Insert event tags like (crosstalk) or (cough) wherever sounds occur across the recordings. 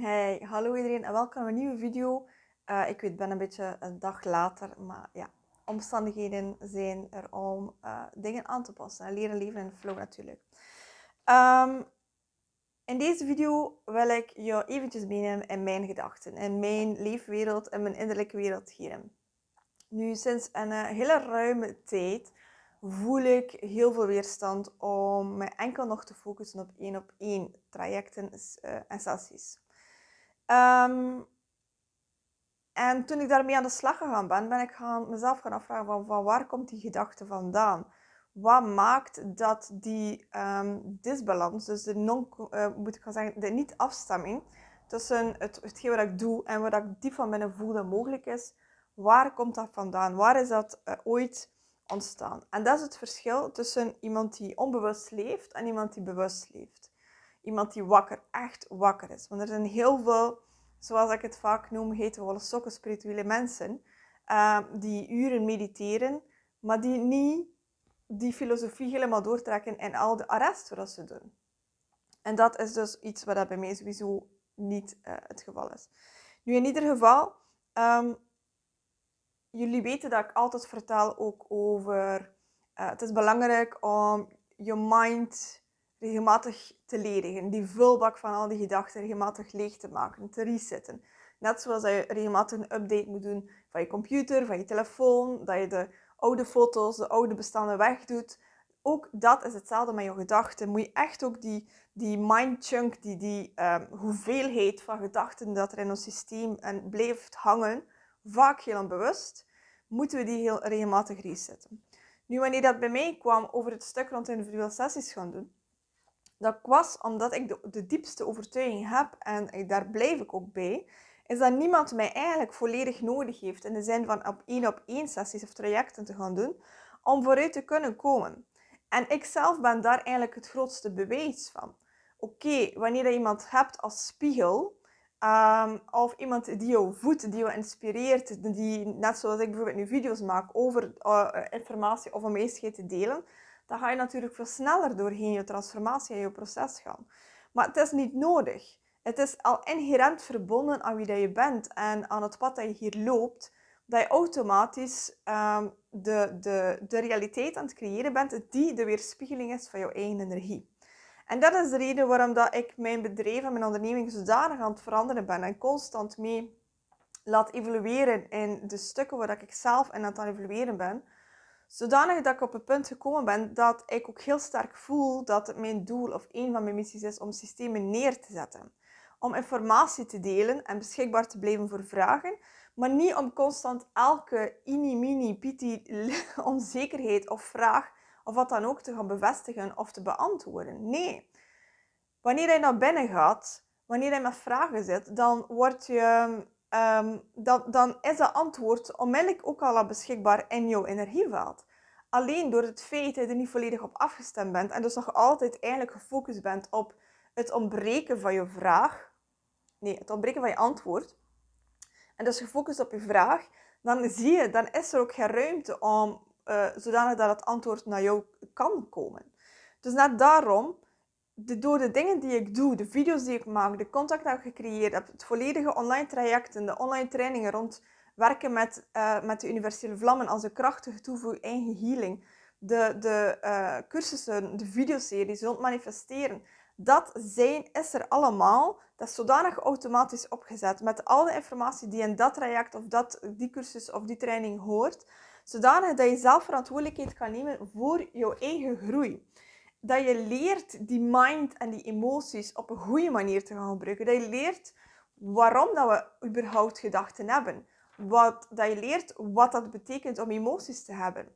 Hey, hallo iedereen en welkom bij een nieuwe video. Eh, ik weet, ben een beetje een dag later, maar ja, omstandigheden zijn er om eh, dingen aan te passen. leren leven in flow natuurlijk. Ehm, in deze video wil ik je eventjes meenemen in mijn gedachten, in mijn leefwereld en mijn innerlijke wereld hierin. Nu, sinds een eh, hele ruime tijd voel ik heel veel weerstand om me enkel nog te focussen op één op één trajecten en sessies. Ehm, en toen ik daarmee aan de slag gegaan ben, ben ik gaan, mezelf gaan afvragen van, van waar komt die gedachte vandaan? Wat maakt dat die ehm, disbalans, dus de, non, eh, moet ik gaan zeggen, de niet-afstemming tussen het, hetgeen wat ik doe en wat ik diep van binnen voel dat mogelijk is, waar komt dat vandaan? Waar is dat eh, ooit ontstaan? En dat is het verschil tussen iemand die onbewust leeft en iemand die bewust leeft iemand die wakker, echt wakker is. Want er zijn heel veel, zoals ik het vaak noem, heten we sokken, spirituele mensen, ehm, die uren mediteren, maar die niet die filosofie helemaal doortrekken en al de arrest wat ze doen. En dat is dus iets wat dat bij mij sowieso niet eh, het geval is. Nu, in ieder geval, ehm, jullie weten dat ik altijd vertel ook over. Eh, het is belangrijk om je mind regelmatig te ledigen. Die vulbak van al die gedachten regelmatig leeg te maken, te resetten. Net zoals dat je regelmatig een update moet doen van je computer, van je telefoon, dat je de oude foto's, de oude bestanden wegdoet. Ook dat is hetzelfde met je gedachten. Moet je echt ook die, die mindchunk, die, die ehm, hoeveelheid van gedachten dat er in ons systeem en blijft hangen, vaak heel onbewust, moeten we die heel regelmatig resetten. Nu, wanneer dat bij mij kwam over het stuk rond individuele sessies gaan doen, dat was omdat ik de, diepste overtuiging heb, en daar blijf ik ook bij, is dat niemand mij eigenlijk volledig nodig heeft in de zin van op één op één sessies of trajecten te gaan doen, om vooruit te kunnen komen. En ik zelf ben daar eigenlijk het grootste bewijs van. Oké, wanneer je iemand hebt als spiegel, ehm, of iemand die jou voedt, die jou inspireert, die, net zoals ik bijvoorbeeld nu video's maak over eh, informatie of om wijsheid te delen, dan ga je natuurlijk veel sneller doorheen je transformatie en je proces gaan. Maar het is niet nodig. Het is al inherent verbonden aan wie dat je bent en aan het pad dat je hier loopt, dat je automatisch ehm, de, de, de realiteit aan het creëren bent die de weerspiegeling is van jouw eigen energie. En dat is de reden waarom dat ik mijn bedrijf en mijn onderneming zodanig aan het veranderen ben en constant mee laat evolueren in de stukken waar ik zelf in aan het evolueren ben Zodanig dat ik op het punt gekomen ben dat ik ook heel sterk voel dat het mijn doel of een van mijn missies is om systemen neer te zetten. Om informatie te delen en beschikbaar te blijven voor vragen, maar niet om constant elke ini, mini, piti onzekerheid of vraag of wat dan ook te gaan bevestigen of te beantwoorden. Nee. Wanneer hij naar binnen gaat, wanneer hij met vragen zit, dan word je Ehm, dan is dat antwoord onmiddellijk ook al beschikbaar in jouw energieveld. Alleen door het feit dat je er niet volledig op afgestemd bent en dus nog altijd eigenlijk gefocust bent op het ontbreken van je vraag, nee, het ontbreken van je antwoord, en dus gefocust op je vraag, dan zie je, dan is er ook geen ruimte om, uh, zodanig dat het antwoord naar jou kan komen. Dus net daarom de, door de dingen die ik doe, de video's die ik maak, de contact die ik gecreëerd heb, het volledige online traject en de online trainingen rond werken met, eh, met de universele vlammen als een krachtige toevoeging eigen healing, de, de eh, cursussen, de videoseries rond manifesteren, dat zijn is er allemaal. Dat is zodanig automatisch opgezet met al de informatie die in dat traject of dat, die cursus of die training hoort, zodanig dat je zelf verantwoordelijkheid kan nemen voor jouw eigen groei dat je leert die mind en die emoties op een goede manier te gaan gebruiken. Dat je leert waarom dat we überhaupt gedachten hebben. Wat, dat je leert wat dat betekent om emoties te hebben.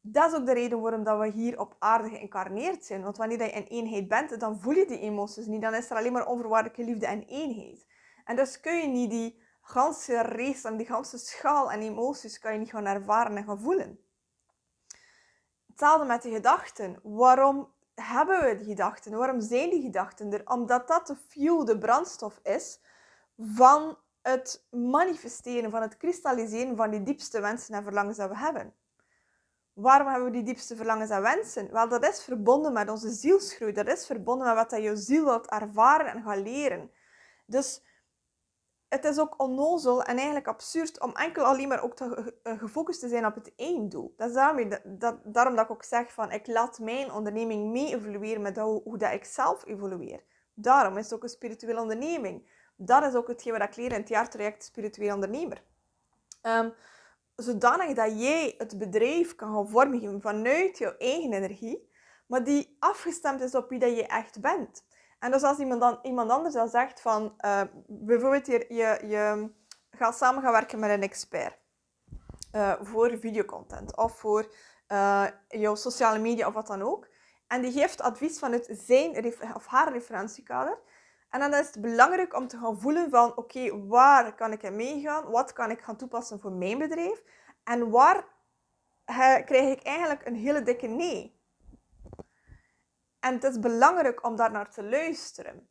Dat is ook de reden waarom dat we hier op aarde geïncarneerd zijn. Want wanneer je in eenheid bent, dan voel je die emoties niet. Dan is er alleen maar onvoorwaardelijke liefde en eenheid. En dus kun je niet die ganse race en die ganse schaal en emoties kan je niet gaan ervaren en gaan voelen. Hetzelfde met de gedachten. Waarom hebben we die gedachten? Waarom zijn die gedachten er? Omdat dat de fuel, de brandstof is van het manifesteren, van het kristalliseren van die diepste wensen en verlangens dat we hebben. Waarom hebben we die diepste verlangens en wensen? Wel, dat is verbonden met onze zielsgroei. Dat is verbonden met wat je ziel wilt ervaren en gaan leren. Dus het is ook onnozel en eigenlijk absurd om enkel alleen maar ook te, eh, gefocust te zijn op het één doel. Dat is daarom dat, daarom dat ik ook zeg van ik laat mijn onderneming mee evolueren met hoe, dat ik zelf evolueer. Daarom is het ook een spirituele onderneming. Dat is ook hetgeen wat ik leer in het jaartraject Spiritueel Ondernemer. Um, zodanig dat jij het bedrijf kan gaan vormgeven vanuit jouw eigen energie, maar die afgestemd is op wie dat je echt bent. En dus als iemand, dan, iemand anders dan zegt van, eh, bijvoorbeeld je, je, gaat samen gaan werken met een expert uh, voor videocontent of voor uh, jouw sociale media of wat dan ook. En die geeft advies vanuit zijn of haar referentiekader. En dan is het belangrijk om te gaan voelen van oké, waar kan ik in meegaan? Wat kan ik gaan toepassen voor mijn bedrijf? En waar krijg ik eigenlijk een hele dikke nee? En het is belangrijk om daar naar te luisteren.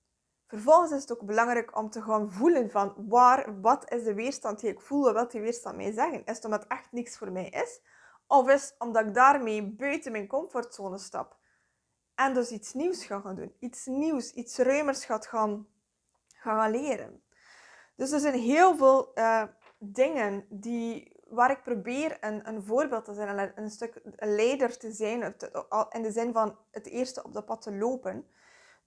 Vervolgens is het ook belangrijk om te gaan voelen van waar, wat is de weerstand die ik voel, wat die weerstand mij zeggen? Is het omdat het echt niks voor mij is? Of is het omdat ik daarmee buiten mijn comfortzone stap? En dus iets nieuws ga gaan doen, iets nieuws, iets ruimers gaat gaan, gaan leren. Dus er zijn heel veel eh, dingen die waar ik probeer een, een voorbeeld te zijn en een stuk leider te zijn, in de zin van het eerste op dat pad te lopen,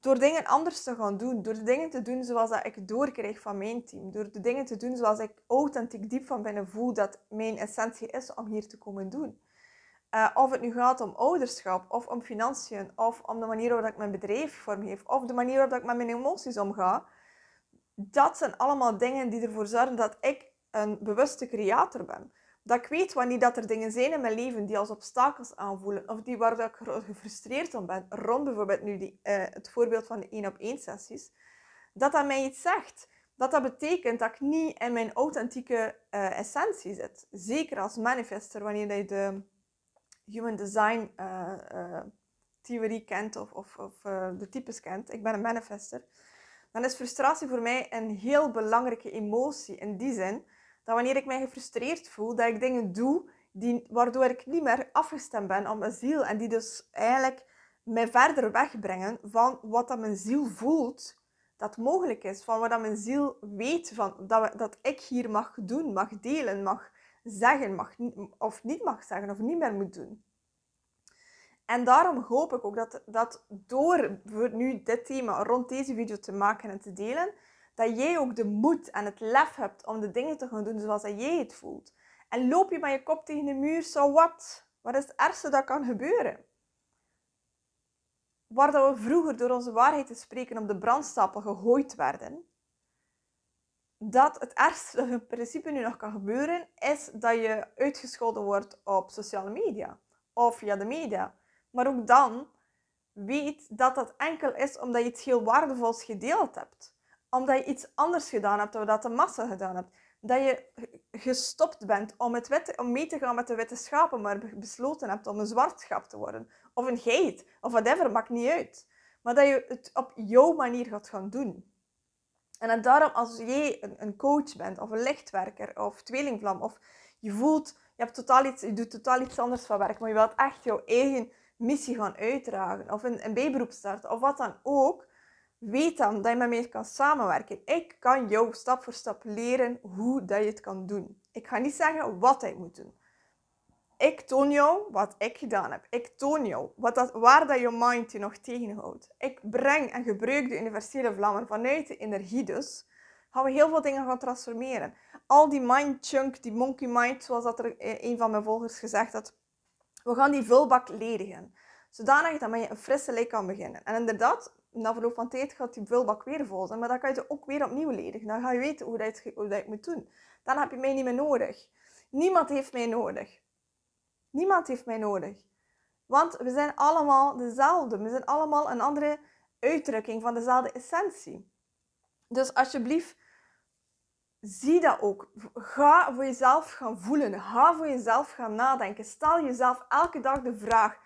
door dingen anders te gaan doen, door de dingen te doen zoals dat ik doorkrijg van mijn team, door de dingen te doen zoals ik authentiek diep van binnen voel dat mijn essentie is om hier te komen doen. Eh, of het nu gaat om ouderschap, of om financiën, of om de manier waarop ik mijn bedrijf vormgeef, of de manier waarop ik met mijn emoties omga. Dat zijn allemaal dingen die ervoor zorgen dat ik een bewuste creator ben. Dat ik weet wanneer dat er dingen zijn in mijn leven die als obstakels aanvoelen of die waar ik gefrustreerd om ben, rond bijvoorbeeld nu die, eh, het voorbeeld van de één op één sessies, dat dat mij iets zegt. Dat dat betekent dat ik niet in mijn authentieke eh, essentie zit. Zeker als manifester, wanneer je de human design eh, theorie kent of, of, of de types kent, ik ben een manifester, dan is frustratie voor mij een heel belangrijke emotie in die zin dat wanneer ik mij gefrustreerd voel, dat ik dingen doe die, waardoor ik niet meer afgestemd ben op mijn ziel. En die dus eigenlijk mij verder wegbrengen van wat dat mijn ziel voelt dat mogelijk is. Van wat mijn ziel weet van, dat, dat ik hier mag doen, mag delen, mag zeggen, mag, of niet mag zeggen, of niet meer moet doen. En daarom hoop ik ook dat, dat door nu dit thema rond deze video te maken en te delen, dat jij ook de moed en het lef hebt om de dingen te gaan doen zoals dat jij het voelt. En loop je met je kop tegen de muur, zo wat? Wat is het ergste dat kan gebeuren? Waar dat we vroeger door onze waarheid te spreken op de brandstapel gegooid werden, dat het ergste dat in principe nu nog kan gebeuren, is dat je uitgescholden wordt op sociale media of via de media. Maar ook dan weet dat dat enkel is omdat je iets heel waardevols gedeeld hebt omdat je iets anders gedaan hebt, omdat dat de massa gedaan hebt. Dat je gestopt bent om, het wet, om mee te gaan met de witte schapen, maar besloten hebt om een zwartschap te worden. Of een geit, of whatever, maakt niet uit. Maar dat je het op jouw manier gaat gaan doen. En daarom, als jij een coach bent, of een lichtwerker, of tweelingvlam, of je voelt, je, hebt totaal iets, je doet totaal iets anders van werk, maar je wilt echt jouw eigen missie gaan uitdragen, of een, een bijberoep starten, of wat dan ook, Weet dan dat je met mij kan samenwerken. Ik kan jou stap voor stap leren hoe dat je het kan doen. Ik ga niet zeggen wat hij moet doen. Ik toon jou wat ik gedaan heb. Ik toon jou wat dat, waar dat je mind je nog tegenhoudt. Ik breng en gebruik de universele vlammen vanuit de energie dus. Gaan we heel veel dingen gaan transformeren. Al die mind chunk, die monkey mind, zoals dat er eh, een van mijn volgers gezegd had. We gaan die vulbak ledigen zodanig dat je een frisse lijk kan beginnen. En inderdaad, na verloop van tijd gaat die vulbak weer vol zijn. Maar dan kan je ze ook weer opnieuw ledigen. Dan ga je weten hoe dat, je, hoe dat moet doen. Dan heb je mij niet meer nodig. Niemand heeft mij nodig. Niemand heeft mij nodig. Want we zijn allemaal dezelfde. We zijn allemaal een andere uitdrukking van dezelfde essentie. Dus alsjeblieft, zie dat ook. Ga voor jezelf gaan voelen. Ga voor jezelf gaan nadenken. Stel jezelf elke dag de vraag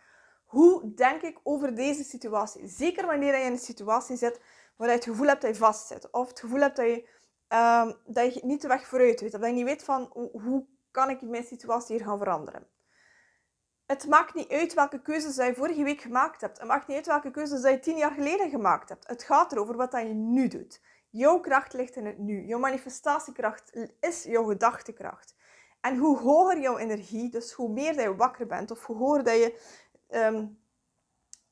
hoe denk ik over deze situatie? Zeker wanneer je in een situatie zit waar je het gevoel hebt dat je vastzit. Of het gevoel hebt dat je, um, dat je niet de weg vooruit weet. Of dat je niet weet van hoe kan ik mijn situatie hier gaan veranderen. Het maakt niet uit welke keuzes je vorige week gemaakt hebt. Het maakt niet uit welke keuzes je tien jaar geleden gemaakt hebt. Het gaat erover wat je nu doet. Jouw kracht ligt in het nu. Jouw manifestatiekracht is jouw gedachtekracht. En hoe hoger jouw energie, dus hoe meer dat je wakker bent, of hoe hoger dat je um,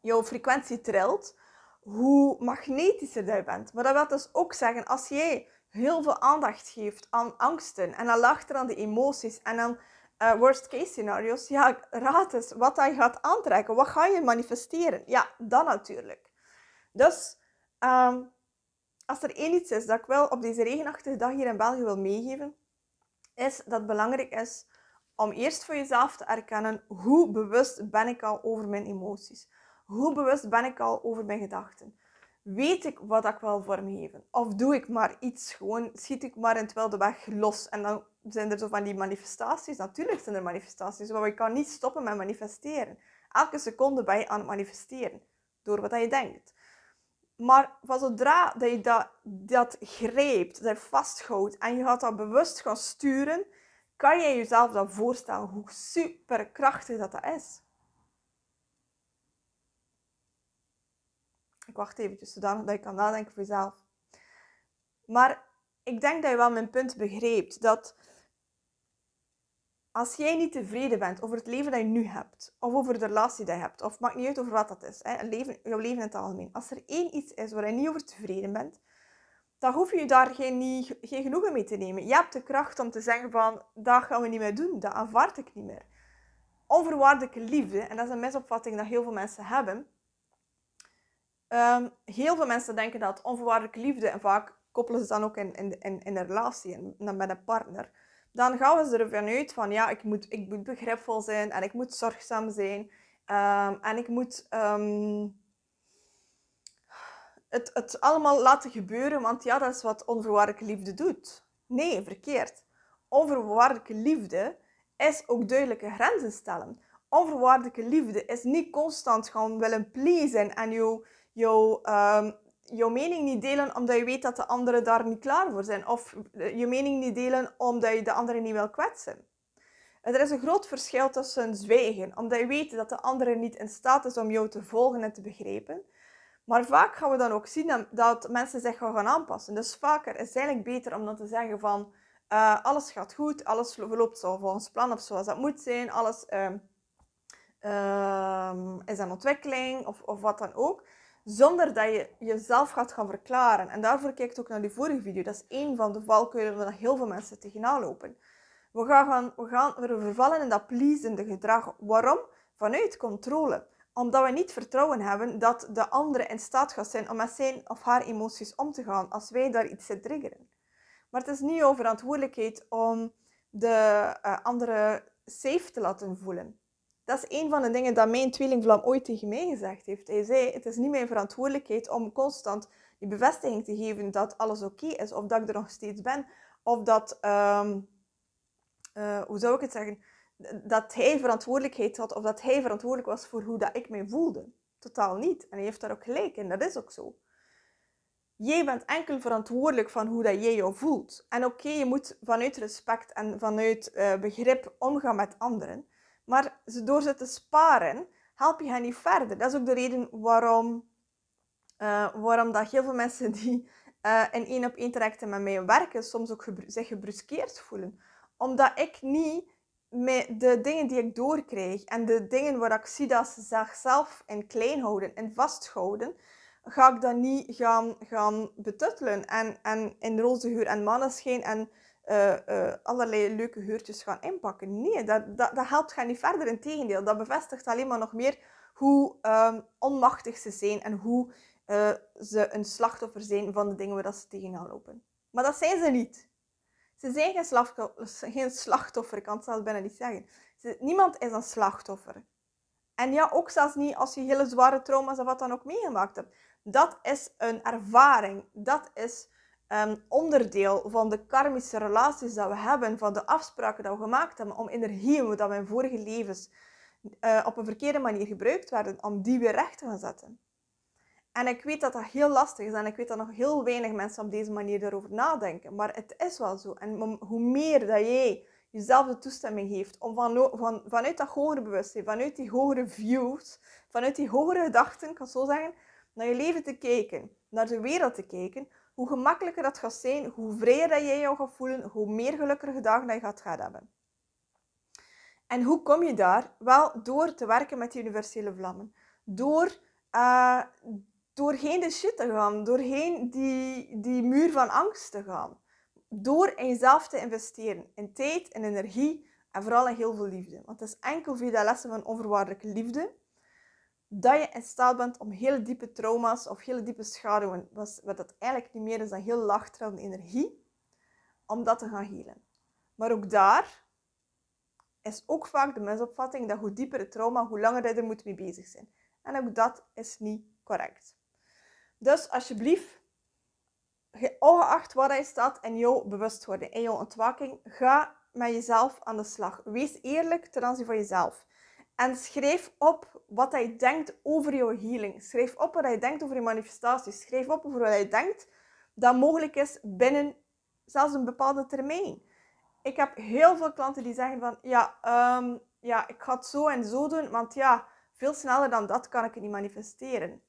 jouw frequentie trilt, hoe magnetischer jij bent. Maar dat wil dus ook zeggen, als jij heel veel aandacht geeft aan angsten en dan er aan de emoties en dan uh, worst case scenario's, ja, raad eens wat je gaat aantrekken, wat ga je manifesteren? Ja, dat natuurlijk. Dus ehm, als er één iets is dat ik wel op deze regenachtige dag hier in België wil meegeven, is dat het belangrijk is om eerst voor jezelf te erkennen hoe bewust ben ik al over mijn emoties. Hoe bewust ben ik al over mijn gedachten? Weet ik wat ik wil vormgeven? Of doe ik maar iets? Gewoon schiet ik maar in het wilde weg los. En dan zijn er zo van die manifestaties. Natuurlijk zijn er manifestaties, maar je kan niet stoppen met manifesteren. Elke seconde ben je aan het manifesteren. Door wat je denkt. Maar van zodra dat je dat, dat grijpt, dat je vasthoudt en je gaat dat bewust gaan sturen, kan je jezelf dan voorstellen hoe superkrachtig dat, dat is? Ik wacht eventjes zodanig dat ik kan nadenken voor jezelf. Maar ik denk dat je wel mijn punt begreep. Dat als jij niet tevreden bent over het leven dat je nu hebt, of over de relatie die je hebt, of maakt niet uit over wat dat is, hè, leven, jouw leven in het algemeen. Als er één iets is waar je niet over tevreden bent, dan hoef je daar geen, geen genoegen mee te nemen. Je hebt de kracht om te zeggen van, dat gaan we niet meer doen, dat aanvaard ik niet meer. Onvoorwaardelijke liefde, en dat is een misopvatting dat heel veel mensen hebben. Ehm, heel veel mensen denken dat onvoorwaardelijke liefde, en vaak koppelen ze dan ook in, in, in, een relatie, en dan met een partner. Dan gaan we ervan uit van, ja, ik moet, ik moet begripvol zijn, en ik moet zorgzaam zijn, ehm, en ik moet... Ehm, het, het allemaal laten gebeuren, want ja, dat is wat onvoorwaardelijke liefde doet. Nee, verkeerd. Onvoorwaardelijke liefde is ook duidelijke grenzen stellen. Onvoorwaardelijke liefde is niet constant gewoon willen pleasen en ehm, jouw jou, um, mening niet delen omdat je weet dat de anderen daar niet klaar voor zijn. Of eh, je mening niet delen omdat je de anderen niet wil kwetsen. er is een groot verschil tussen zwijgen, omdat je weet dat de andere niet in staat is om jou te volgen en te begrijpen maar vaak gaan we dan ook zien dat mensen zich gaan aanpassen. Dus vaker is het eigenlijk beter om dan te zeggen van uh, alles gaat goed, alles verloopt zo volgens plan of zoals dat moet zijn, alles ehm, ehm, is een ontwikkeling of, of wat dan ook. Zonder dat je jezelf gaat gaan verklaren. En daarvoor kijk ik ook naar die vorige video. Dat is één van de valkuilen waar heel veel mensen tegenaan lopen. We gaan, we gaan we vervallen in dat pleasende gedrag. Waarom? Vanuit controle omdat we niet vertrouwen hebben dat de andere in staat gaat zijn om met zijn of haar emoties om te gaan als wij daar iets in triggeren. Maar het is niet jouw verantwoordelijkheid om de uh, andere safe te laten voelen. Dat is een van de dingen dat mijn tweelingvlam ooit tegen mij gezegd heeft. Hij zei, het is niet mijn verantwoordelijkheid om constant die bevestiging te geven dat alles oké is, of dat ik er nog steeds ben, of dat, ehm, eh, hoe zou ik het zeggen, dat hij verantwoordelijkheid had of dat hij verantwoordelijk was voor hoe dat ik mij voelde. Totaal niet. En hij heeft daar ook gelijk in, dat is ook zo. Jij bent enkel verantwoordelijk van hoe dat jij jou voelt. En oké, je moet vanuit respect en vanuit eh, begrip omgaan met anderen. Maar door ze te sparen, help je hen niet verder. Dat is ook de reden waarom, eh, waarom dat heel veel mensen (laughs) die eh, in één op één trajecten met mij werken, soms ook zich gebruskeerd voelen. Omdat ik niet met de dingen die ik doorkreeg en de dingen waar ik zie dat ze zichzelf in klein houden en vasthouden, ga ik dat niet gaan, gaan betuttelen en, en in roze huur en scheen en eh, eh, allerlei leuke huurtjes gaan inpakken. Nee, dat, dat, helpt niet verder. Integendeel, dat bevestigt alleen maar nog meer hoe ehm, onmachtig ze zijn en hoe eh, ze een slachtoffer zijn van de dingen waar ze tegenaan lopen. Maar dat zijn ze niet. Ze zijn geen, slachtoffer, slachtoffer, ik kan het zelfs bijna niet zeggen. Ze, niemand is een slachtoffer. En ja, ook zelfs niet als je hele zware trauma's of wat dan ook meegemaakt hebt. Dat is een ervaring. Dat is ehm, onderdeel van de karmische relaties dat we hebben, van de afspraken die we gemaakt hebben, om energieën dat we in vorige levens eh, op een verkeerde manier gebruikt werden, om die weer recht te gaan zetten. En ik weet dat dat heel lastig is en ik weet dat nog heel weinig mensen op deze manier daarover nadenken. Maar het is wel zo. En hoe meer dat jij jezelf de toestemming geeft om van, van, vanuit dat hogere bewustzijn, vanuit die hogere views, vanuit die hogere gedachten, ik kan zo zeggen, naar je leven te kijken, naar de wereld te kijken, hoe gemakkelijker dat gaat zijn, hoe vrijer dat jij jou gaat voelen, hoe meer gelukkige dagen dat je gaat gaat hebben. En hoe kom je daar? Wel door te werken met die universele vlammen. Door eh, doorheen de shit te gaan, doorheen die, die muur van angst te gaan. Door in jezelf te investeren, in tijd, in energie en vooral in heel veel liefde. Want het is enkel via de lessen van onvoorwaardelijke liefde dat je in staat bent om hele diepe trauma's of hele diepe schaduwen, wat dat eigenlijk niet meer is dan heel laagtrillende energie, om dat te gaan helen. Maar ook daar is ook vaak de misopvatting dat hoe dieper het trauma, hoe langer je er moet mee bezig zijn. En ook dat is niet correct. Dus alsjeblieft, ongeacht waar hij staat en jouw bewustwording en jouw ontwaking, ga met jezelf aan de slag. Wees eerlijk ten aanzien van jezelf. En schrijf op wat hij denkt over jouw healing. Schrijf op wat hij denkt over je manifestatie. Schrijf op over wat hij denkt dat mogelijk is binnen zelfs een bepaalde termijn. Ik heb heel veel klanten die zeggen van, ja, ehm, ja ik ga het zo en zo doen, want ja, veel sneller dan dat kan ik het niet manifesteren.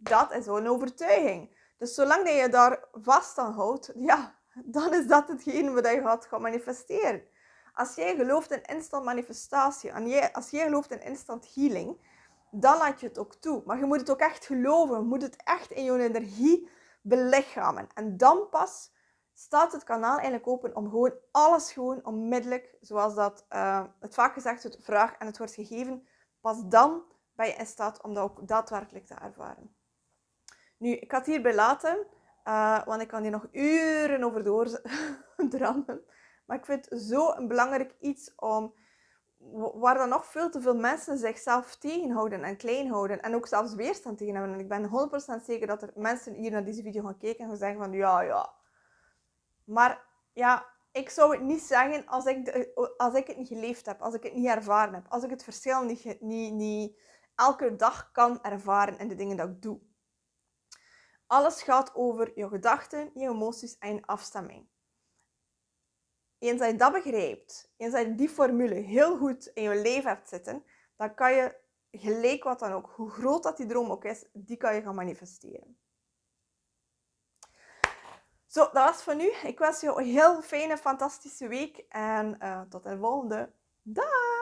Dat is zo'n een overtuiging. Dus zolang dat je daar vast aan houdt, ja, dan is dat hetgeen wat je gaat gaan manifesteren. Als jij gelooft in instant manifestatie, en jij, als jij gelooft in instant healing, dan laat je het ook toe. Maar je moet het ook echt geloven, je moet het echt in je energie belichamen. En dan pas staat het kanaal eigenlijk open om gewoon alles gewoon onmiddellijk, zoals dat eh, het vaak gezegd wordt, vraag en het wordt gegeven. Pas dan ben je in staat om dat ook daadwerkelijk te ervaren. Nu, ik ga het hierbij laten, eh, want ik kan hier nog uren over doordrammen. (laughs) Maar ik vind het zo een belangrijk iets om, waar dan nog veel te veel mensen zichzelf tegenhouden en klein houden. En ook zelfs weerstand tegen hebben. En ik ben 100% zeker dat er mensen hier naar deze video gaan kijken en gaan zeggen van ja, ja. Maar ja, ik zou het niet zeggen als ik, als ik het niet geleefd heb, als ik het niet ervaren heb, als ik het verschil niet, niet, niet elke dag kan ervaren in de dingen dat ik doe. Alles gaat over je gedachten, je emoties en je afstemming. Eens je dat begrijpt, eens je die formule heel goed in je leven hebt zitten, dan kan je gelijk wat dan ook, hoe groot dat die droom ook is, die kan je gaan manifesteren. Zo, dat was voor nu. Ik wens je een heel fijne, fantastische week en eh, tot de volgende. Dag!